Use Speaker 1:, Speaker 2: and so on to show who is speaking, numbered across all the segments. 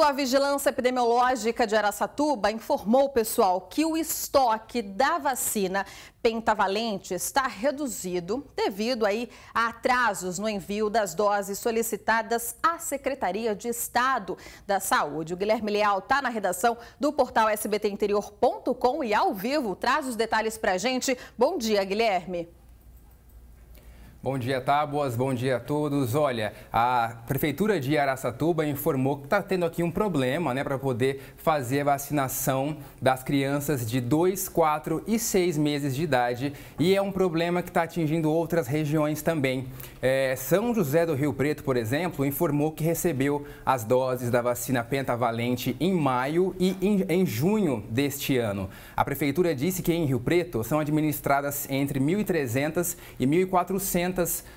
Speaker 1: Instituto A Vigilância Epidemiológica de Araçatuba informou o pessoal que o estoque da vacina pentavalente está reduzido devido aí a atrasos no envio das doses solicitadas à Secretaria de Estado da Saúde. O Guilherme Leal está na redação do portal sbtinterior.com e ao vivo traz os detalhes para a gente. Bom dia, Guilherme.
Speaker 2: Bom dia, Tábuas. Bom dia a todos. Olha, a Prefeitura de Araçatuba informou que está tendo aqui um problema né, para poder fazer a vacinação das crianças de 2, 4 e 6 meses de idade. E é um problema que está atingindo outras regiões também. É, São José do Rio Preto, por exemplo, informou que recebeu as doses da vacina pentavalente em maio e em, em junho deste ano. A Prefeitura disse que em Rio Preto são administradas entre 1.300 e 1.400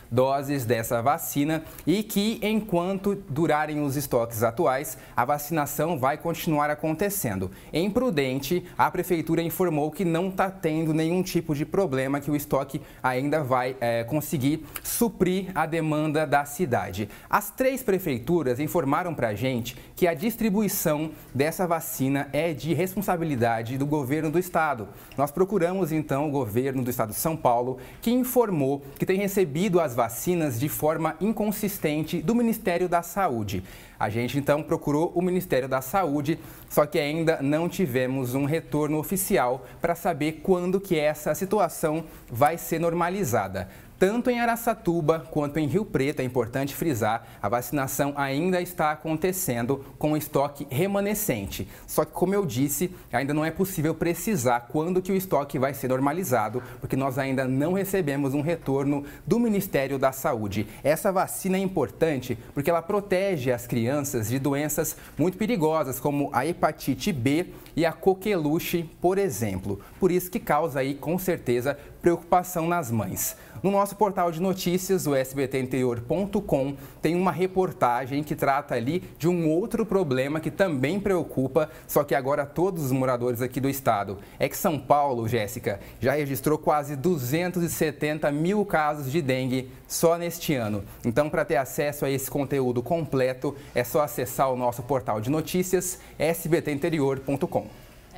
Speaker 2: doses dessa vacina e que, enquanto durarem os estoques atuais, a vacinação vai continuar acontecendo. Em Prudente, a prefeitura informou que não está tendo nenhum tipo de problema, que o estoque ainda vai é, conseguir suprir a demanda da cidade. As três prefeituras informaram para a gente que a distribuição dessa vacina é de responsabilidade do governo do estado. Nós procuramos então o governo do estado de São Paulo, que informou que tem recebido recebido as vacinas de forma inconsistente do Ministério da Saúde. A gente então procurou o Ministério da Saúde, só que ainda não tivemos um retorno oficial para saber quando que essa situação vai ser normalizada. Tanto em Araçatuba quanto em Rio Preto, é importante frisar, a vacinação ainda está acontecendo com estoque remanescente. Só que, como eu disse, ainda não é possível precisar quando que o estoque vai ser normalizado, porque nós ainda não recebemos um retorno do Ministério da Saúde. Essa vacina é importante porque ela protege as crianças de doenças muito perigosas, como a hepatite B e a coqueluche, por exemplo. Por isso que causa aí, com certeza, preocupação nas mães. No nosso nosso portal de notícias, o sbtinterior.com, tem uma reportagem que trata ali de um outro problema que também preocupa, só que agora todos os moradores aqui do estado. É que São Paulo, Jéssica, já registrou quase 270 mil casos de dengue só neste ano. Então, para ter acesso a esse conteúdo completo, é só acessar o nosso portal de notícias, sbtinterior.com.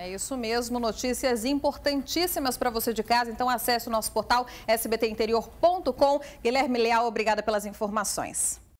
Speaker 1: É isso mesmo, notícias importantíssimas para você de casa. Então acesse o nosso portal sbtinterior.com. Guilherme Leal, obrigada pelas informações.